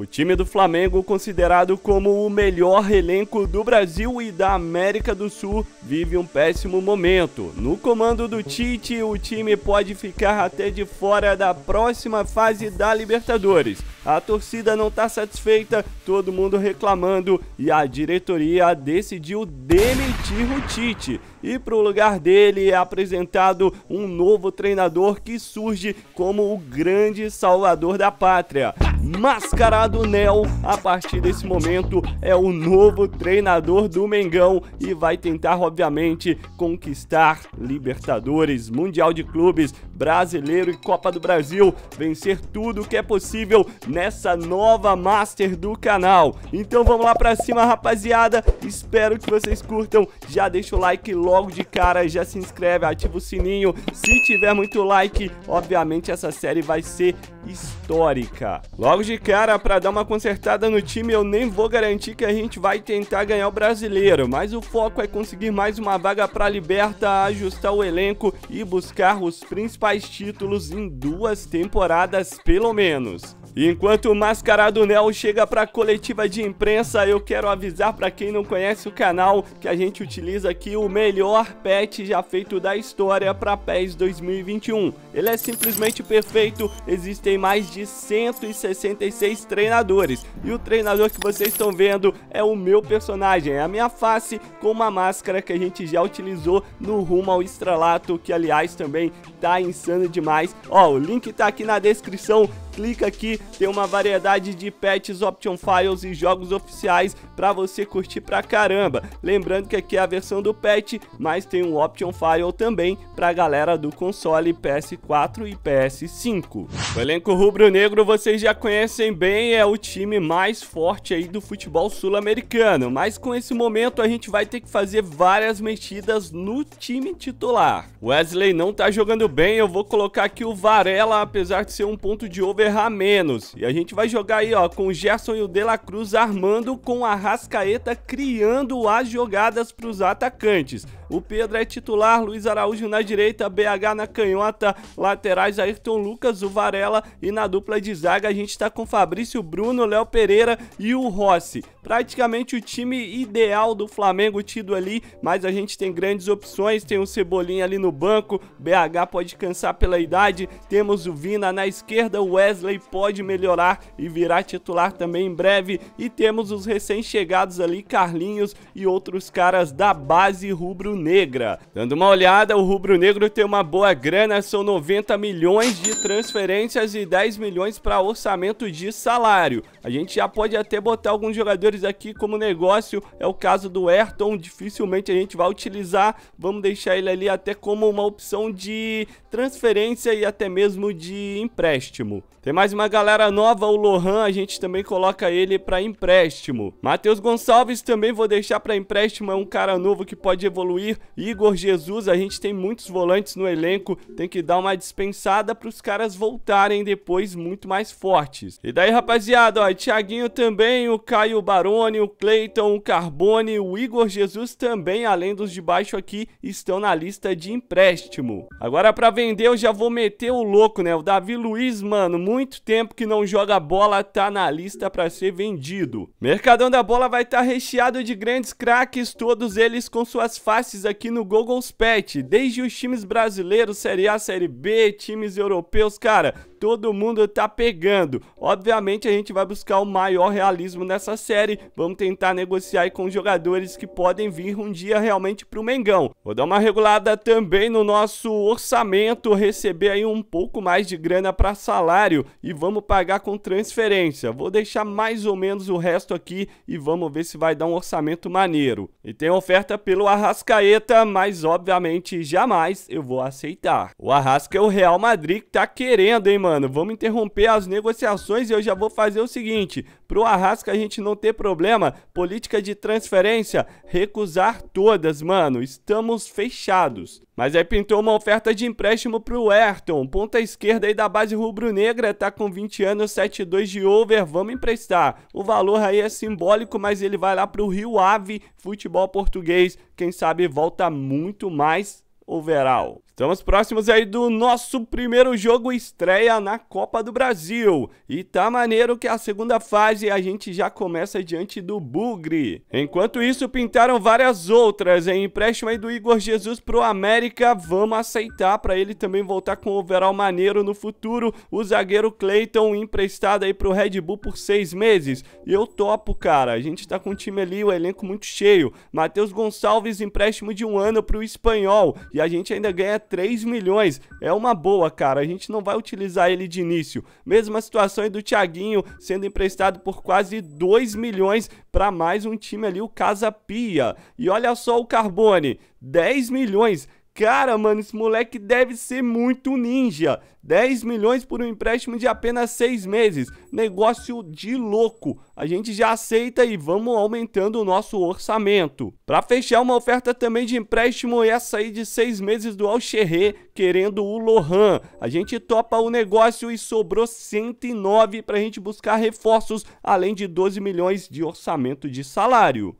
O time do Flamengo, considerado como o melhor elenco do Brasil e da América do Sul, vive um péssimo momento. No comando do Tite, o time pode ficar até de fora da próxima fase da Libertadores. A torcida não está satisfeita, todo mundo reclamando e a diretoria decidiu demitir o Tite e para o lugar dele é apresentado um novo treinador que surge como o grande salvador da pátria. Mascarado Nel, a partir desse momento, é o novo treinador do Mengão e vai tentar, obviamente, conquistar Libertadores, Mundial de Clubes, Brasileiro e Copa do Brasil, vencer tudo o que é possível nessa nova Master do canal. Então vamos lá para cima, rapaziada. Espero que vocês curtam. Já deixa o like logo logo de cara já se inscreve, ativa o sininho. Se tiver muito like, obviamente essa série vai ser histórica. Logo de cara, para dar uma consertada no time, eu nem vou garantir que a gente vai tentar ganhar o brasileiro, mas o foco é conseguir mais uma vaga para a Liberta, ajustar o elenco e buscar os principais títulos em duas temporadas pelo menos. Enquanto o Mascarado Nel chega para a coletiva de imprensa, eu quero avisar para quem não conhece o canal que a gente utiliza aqui o melhor patch já feito da história para PES 2021. Ele é simplesmente perfeito, existem mais de 166 treinadores e o treinador que vocês estão vendo é o meu personagem, é a minha face com uma máscara que a gente já utilizou no rumo ao Estralato, que aliás também tá insano demais. Ó, o link tá aqui na descrição, clica aqui, tem uma variedade de patches, option files e jogos oficiais para você curtir pra caramba. Lembrando que aqui é a versão do patch, mas tem um option file também pra galera do console PS4 e PS5. O elenco rubro-negro vocês já conhecem bem, é o time mais forte aí do futebol sul-americano, mas com esse momento a gente vai ter que fazer várias mexidas no time titular. Wesley não tá jogando bem, eu vou colocar aqui o Varela, apesar de ser um ponto de over errar menos. E a gente vai jogar aí, ó, com o Gerson e o De La Cruz armando com a Rascaeta, criando as jogadas para os atacantes. O Pedro é titular, Luiz Araújo na direita, BH na canhota, laterais Ayrton Lucas, o Varela e na dupla de zaga a gente está com Fabrício Bruno, Léo Pereira e o Rossi. Praticamente o time ideal do Flamengo tido ali, mas a gente tem grandes opções, tem o Cebolinha ali no banco, BH pode cansar pela idade, temos o Vina na esquerda, o Wesley pode melhorar e virar titular também em breve e temos os recém-chegados ali, Carlinhos e outros caras da base rubro rubro-negra. Dando uma olhada, o rubro-negro tem uma boa grana, são 90 milhões de transferências e 10 milhões para orçamento de salário. A gente já pode até botar alguns jogadores aqui como negócio, é o caso do Ayrton, dificilmente a gente vai utilizar, vamos deixar ele ali até como uma opção de transferência e até mesmo de empréstimo. Tem mais uma galera nova, o Lohan, a gente também coloca ele para empréstimo. Matheus Gonçalves também vou deixar para empréstimo, é um cara novo que pode evoluir Igor Jesus, a gente tem muitos volantes no elenco, tem que dar uma dispensada para os caras voltarem depois muito mais fortes. E daí, rapaziada, ó, Thiaguinho também, o Caio Baroni, o Cleiton, o Carbone, o Igor Jesus também, além dos de baixo aqui, estão na lista de empréstimo. Agora para vender eu já vou meter o louco, né? O Davi Luiz, mano, muito tempo que não joga bola, tá na lista para ser vendido. Mercadão da Bola vai estar tá recheado de grandes craques, todos eles com suas faces aqui no Google's Pet, desde os times brasileiros, Série A, Série B, times europeus, cara, todo mundo tá pegando. Obviamente a gente vai buscar o maior realismo nessa série, vamos tentar negociar com jogadores que podem vir um dia realmente pro Mengão. Vou dar uma regulada também no nosso orçamento, receber aí um pouco mais de grana para salário e vamos pagar com transferência. Vou deixar mais ou menos o resto aqui e vamos ver se vai dar um orçamento maneiro. E tem oferta pelo Arrascaeta picareta, mas obviamente jamais eu vou aceitar. O Arrasca é o Real Madrid que tá querendo, hein, mano? Vamos interromper as negociações e eu já vou fazer o seguinte. Pro Arrasca a gente não ter problema, política de transferência, recusar todas, mano. Estamos fechados. Mas aí pintou uma oferta de empréstimo para o Ayrton, ponta esquerda aí da base rubro-negra, tá com 20 anos, 7,2 de over, vamos emprestar. O valor aí é simbólico, mas ele vai lá para o Rio Ave, futebol português, quem sabe volta muito mais overall. Estamos próximos aí do nosso primeiro jogo estreia na Copa do Brasil. E tá maneiro que a segunda fase a gente já começa diante do Bugre. Enquanto isso, pintaram várias outras. Em empréstimo aí do Igor Jesus pro América, vamos aceitar para ele também voltar com o overall maneiro no futuro. O zagueiro Clayton emprestado aí pro Red Bull por seis meses. E eu topo, cara. A gente tá com um time ali, o elenco muito cheio. Matheus Gonçalves, empréstimo de um ano pro Espanhol. E a gente ainda ganha 3 milhões. É uma boa, cara. A gente não vai utilizar ele de início. Mesma situação aí do Thiaguinho, sendo emprestado por quase 2 milhões para mais um time ali, o Casa Pia. E olha só o Carbone, 10 milhões. Cara, mano, esse moleque deve ser muito ninja. 10 milhões por um empréstimo de apenas 6 meses. Negócio de louco. A gente já aceita e vamos aumentando o nosso orçamento. Para fechar uma oferta também de empréstimo, essa aí de 6 meses do Alcherê, querendo o Lohan. A gente topa o negócio e sobrou 109 para a gente buscar reforços, além de 12 milhões de orçamento de salário.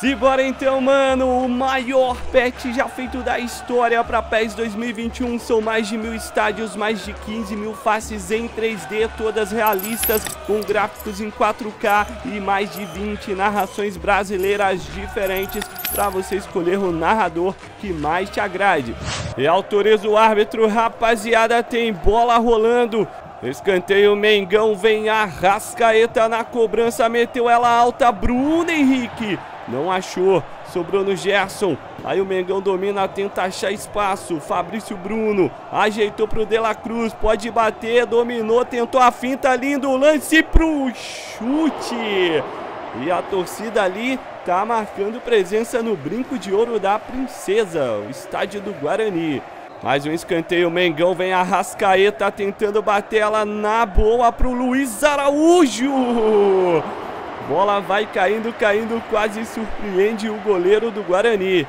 Simbora então, mano, o maior patch já feito da história para PES 2021. São mais de mil estádios, mais de 15 mil faces em 3D, todas realistas, com gráficos em 4K e mais de 20 narrações brasileiras diferentes para você escolher o narrador que mais te agrade. E autoriza o árbitro, rapaziada, tem bola rolando. Escanteio, Mengão vem a Rascaeta na cobrança, meteu ela alta, Bruno Henrique. Não achou. Sobrou no Gerson. Aí o Mengão domina, tenta achar espaço. Fabrício Bruno ajeitou pro De La Cruz. Pode bater, dominou, tentou a finta. Lindo lance pro chute. E a torcida ali tá marcando presença no brinco de ouro da Princesa, o estádio do Guarani. Mais um escanteio, Mengão vem a Rascaeta tentando bater ela na boa pro Luiz Araújo bola vai caindo, caindo, quase surpreende o goleiro do Guarani.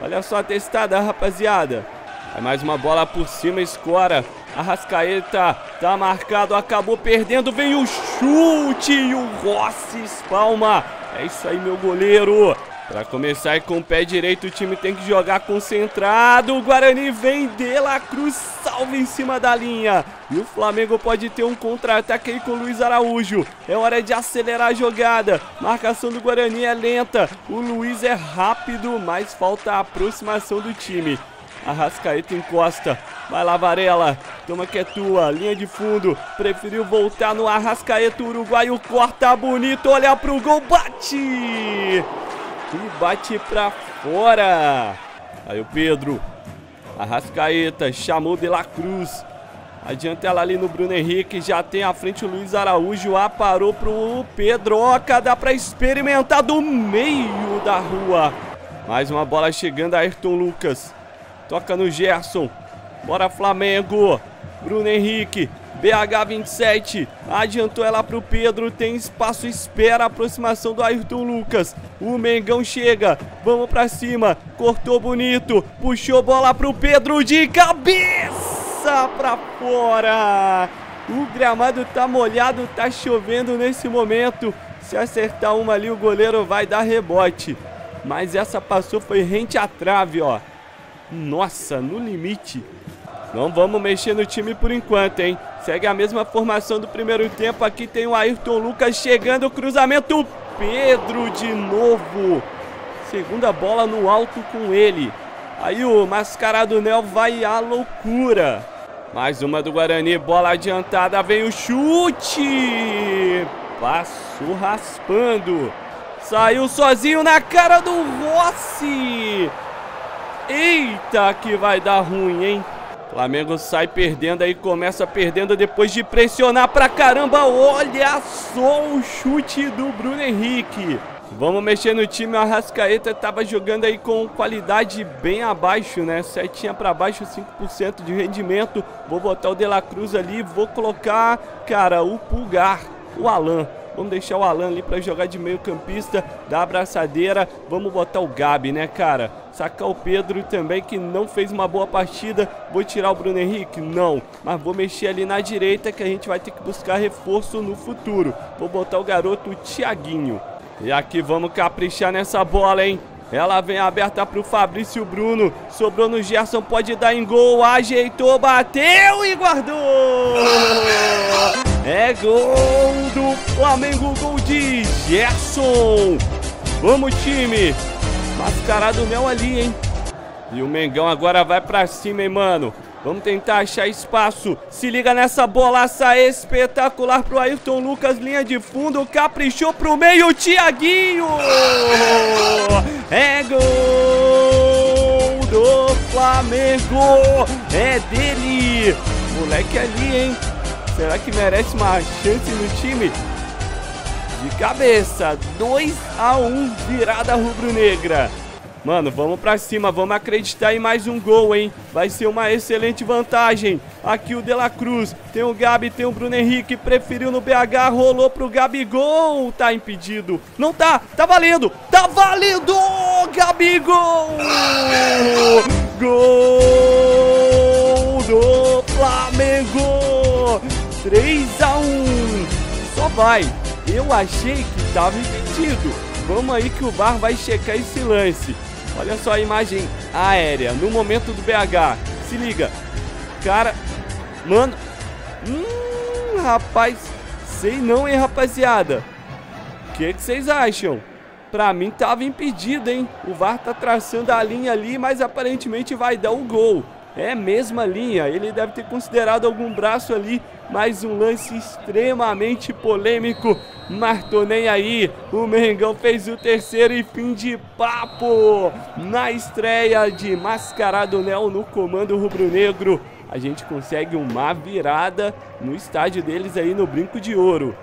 Olha só a testada, rapaziada. Vai mais uma bola por cima, escora. Arrascaeta tá marcado, acabou perdendo, vem o chute e o Rossi espalma. É isso aí, meu goleiro. Para começar com o pé direito, o time tem que jogar concentrado. O Guarani vem de La Cruz, salva em cima da linha. E o Flamengo pode ter um contra-ataque aí com o Luiz Araújo. É hora de acelerar a jogada. Marcação do Guarani é lenta. O Luiz é rápido, mas falta a aproximação do time. Arrascaeta encosta. Vai lá, Varela. Toma que é tua. Linha de fundo. Preferiu voltar no Arrascaeta. O uruguaio corta bonito. Olha pro gol. Bate! e bate pra fora. Aí o Pedro. Arrascaeta chamou De La Cruz. Adianta ela ali no Bruno Henrique. Já tem à frente o Luiz Araújo. Aparou pro Pedroca. Dá pra experimentar do meio da rua. Mais uma bola chegando. Ayrton Lucas. Toca no Gerson. Bora Flamengo. Bruno Henrique, BH27, adiantou ela para o Pedro, tem espaço, espera a aproximação do Ayrton Lucas. O Mengão chega, vamos para cima, cortou bonito, puxou bola para o Pedro de cabeça para fora. O gramado tá molhado, tá chovendo nesse momento. Se acertar uma ali, o goleiro vai dar rebote. Mas essa passou, foi rente à trave, ó. Nossa, no limite. Não vamos mexer no time por enquanto, hein? Segue a mesma formação do primeiro tempo. Aqui tem o Ayrton Lucas chegando. O cruzamento. Pedro de novo. Segunda bola no alto com ele. Aí o mascarado Nel vai à loucura. Mais uma do Guarani. Bola adiantada. Vem o chute. Passo raspando. Saiu sozinho na cara do Rossi. Eita, que vai dar ruim, hein? Flamengo sai perdendo aí, começa perdendo depois de pressionar pra caramba. Olha só o chute do Bruno Henrique. Vamos mexer no time, o Arrascaeta estava jogando aí com qualidade bem abaixo, né? Setinha para baixo, 5% de rendimento. Vou botar o De La Cruz ali, vou colocar, cara, o Pulgar, o Alan. Vamos deixar o Alan ali para jogar de meio campista, da abraçadeira. Vamos botar o Gabi, né, cara? sacar o Pedro também, que não fez uma boa partida. Vou tirar o Bruno Henrique? Não. Mas vou mexer ali na direita, que a gente vai ter que buscar reforço no futuro. Vou botar o garoto Thiaguinho. E aqui vamos caprichar nessa bola, hein? Ela vem aberta para o Fabrício Bruno. Sobrou no Gerson, pode dar em gol. Ajeitou, bateu e guardou! É gol do Flamengo, gol de Gerson! Vamos, time! Mascarado Mel ali, hein? E o Mengão agora vai pra cima, hein, mano? Vamos tentar achar espaço. Se liga nessa bolaça espetacular pro Ayrton Lucas. Linha de fundo, caprichou pro meio, Tiaguinho! É gol do Flamengo! É dele! Moleque ali, hein? Será que merece uma chance no time? de cabeça. 2 a 1 virada rubro-negra. Mano, vamos pra cima, vamos acreditar em mais um gol, hein? Vai ser uma excelente vantagem. Aqui o De La Cruz, tem o Gabi, tem o Bruno Henrique, preferiu no BH, rolou pro Gabigol. Tá impedido. Não tá, tá valendo, tá valendo! Gabigol! Gol do Flamengo! 3 a 1 Só vai, eu achei que tava impedido. Vamos aí que o VAR vai checar esse lance. Olha só a imagem aérea no momento do BH. Se liga. Cara, mano. Hum, rapaz. Sei não, hein, rapaziada. O que, vocês acham? Pra mim tava impedido, hein? O VAR tá traçando a linha ali, mas aparentemente vai dar o um gol. É a mesma linha, ele deve ter considerado algum braço ali mais um lance extremamente polêmico. Martonei aí, o Mengão fez o terceiro e fim de papo na estreia de Mascarado Nel no comando rubro-negro. A gente consegue uma virada no estádio deles aí no Brinco de Ouro.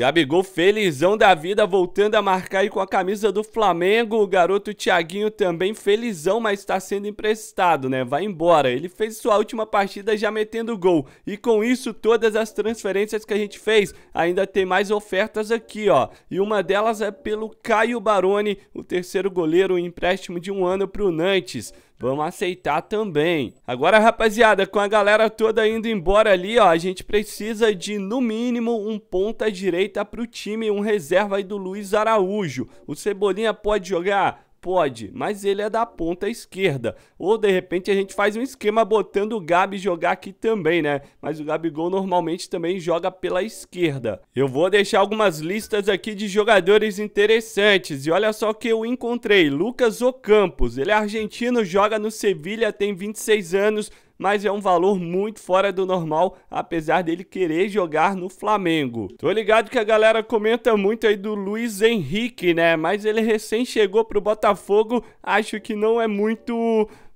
Gabigol felizão da vida, voltando a marcar aí com a camisa do Flamengo. O garoto Thiaguinho também felizão, mas está sendo emprestado, né? Vai embora. Ele fez sua última partida já metendo gol. E com isso, todas as transferências que a gente fez, ainda tem mais ofertas aqui, ó. E uma delas é pelo Caio Baroni, o terceiro goleiro, um empréstimo de um ano para o Nantes. Vamos aceitar também. Agora, rapaziada, com a galera toda indo embora ali, ó, a gente precisa de, no mínimo, um ponta direita pro time, um reserva aí do Luiz Araújo. O Cebolinha pode jogar? Pode, mas ele é da ponta esquerda. Ou de repente a gente faz um esquema botando o Gabi jogar aqui também, né? Mas o Gabigol normalmente também joga pela esquerda. Eu vou deixar algumas listas aqui de jogadores interessantes. E olha só o que eu encontrei. Lucas Ocampos, ele é argentino, joga no Sevilha, tem 26 anos mas é um valor muito fora do normal, apesar dele querer jogar no Flamengo. Tô ligado que a galera comenta muito aí do Luiz Henrique, né? Mas ele recém chegou pro Botafogo, acho que não é muito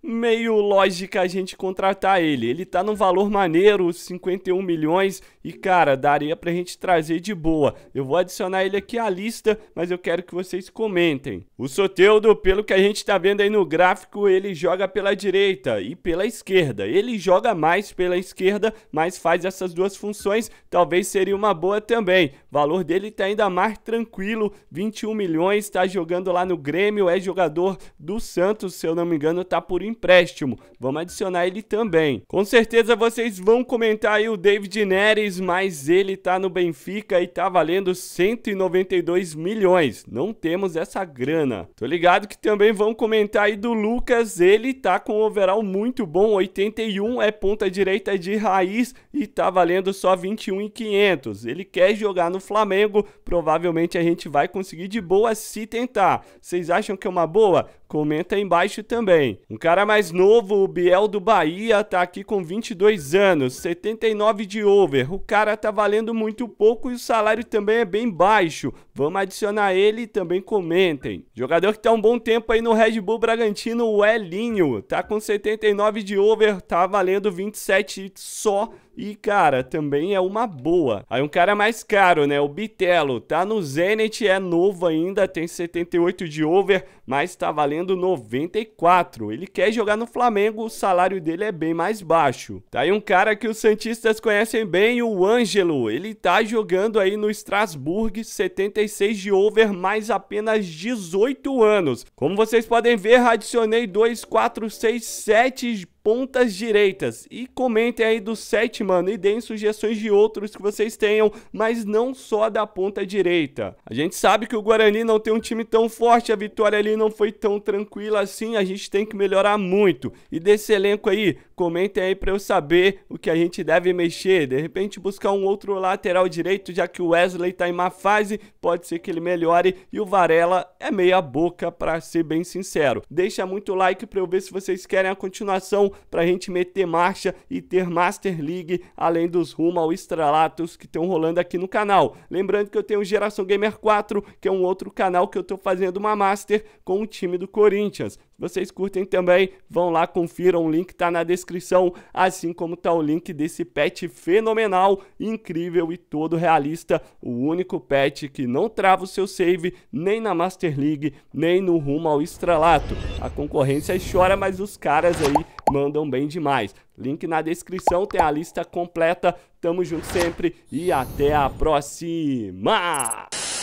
meio lógica a gente contratar ele. Ele tá num valor maneiro, 51 milhões, e cara, daria pra gente trazer de boa. Eu vou adicionar ele aqui à lista, mas eu quero que vocês comentem. O Soteudo, pelo que a gente tá vendo aí no gráfico, ele joga pela direita e pela esquerda. Ele joga mais pela esquerda, mas faz essas duas funções, talvez seria uma boa também. O valor dele tá ainda mais tranquilo, 21 milhões, tá jogando lá no Grêmio, é jogador do Santos, se eu não me engano, tá por empréstimo. Vamos adicionar ele também. Com certeza vocês vão comentar aí o David Neres, mas ele tá no Benfica e tá valendo 192 milhões. Não temos essa grana. Tô ligado que também vão comentar aí do Lucas, ele tá com um overall muito bom, 81, é ponta direita de raiz e tá valendo só 21,500. Ele quer jogar no Flamengo, provavelmente a gente vai conseguir de boa se tentar. Vocês acham que é uma boa? Comenta aí embaixo também. Um cara mais novo, o Biel do Bahia, tá aqui com 22 anos, 79 de over. O cara tá valendo muito pouco e o salário também é bem baixo. Vamos adicionar ele e também comentem. Jogador que tá um bom tempo aí no Red Bull Bragantino, o Elinho. Tá com 79 de over, tá valendo 27 só. E, cara, também é uma boa. Aí um cara mais caro, né? O Bitelo. Tá no Zenit, é novo ainda, tem 78 de over, mas tá valendo 94. Ele quer jogar no Flamengo, o salário dele é bem mais baixo. Tá aí um cara que os Santistas conhecem bem, o Ângelo. Ele tá jogando aí no Strasbourg, 75. 36 de over mais apenas 18 anos. Como vocês podem ver, adicionei 2, 4, 6, 7 pontas direitas. E comentem aí do set, mano, e deem sugestões de outros que vocês tenham, mas não só da ponta direita. A gente sabe que o Guarani não tem um time tão forte, a vitória ali não foi tão tranquila assim, a gente tem que melhorar muito. E desse elenco aí, comentem aí para eu saber o que a gente deve mexer. De repente buscar um outro lateral direito, já que o Wesley tá em má fase, pode ser que ele melhore e o Varela é meia boca para ser bem sincero. Deixa muito like para eu ver se vocês querem a continuação para a gente meter marcha e ter Master League, além dos rumo ao Estralatos que estão rolando aqui no canal. Lembrando que eu tenho Geração Gamer 4, que é um outro canal que eu estou fazendo uma Master com o time do Corinthians. Se vocês curtem também, vão lá, confiram, o link está na descrição, assim como está o link desse pet fenomenal, incrível e todo realista, o único pet que não trava o seu save nem na Master League, nem no rumo ao estrelato. A concorrência chora, mas os caras aí mandam bem demais. Link na descrição, tem a lista completa. Tamo junto sempre e até a próxima!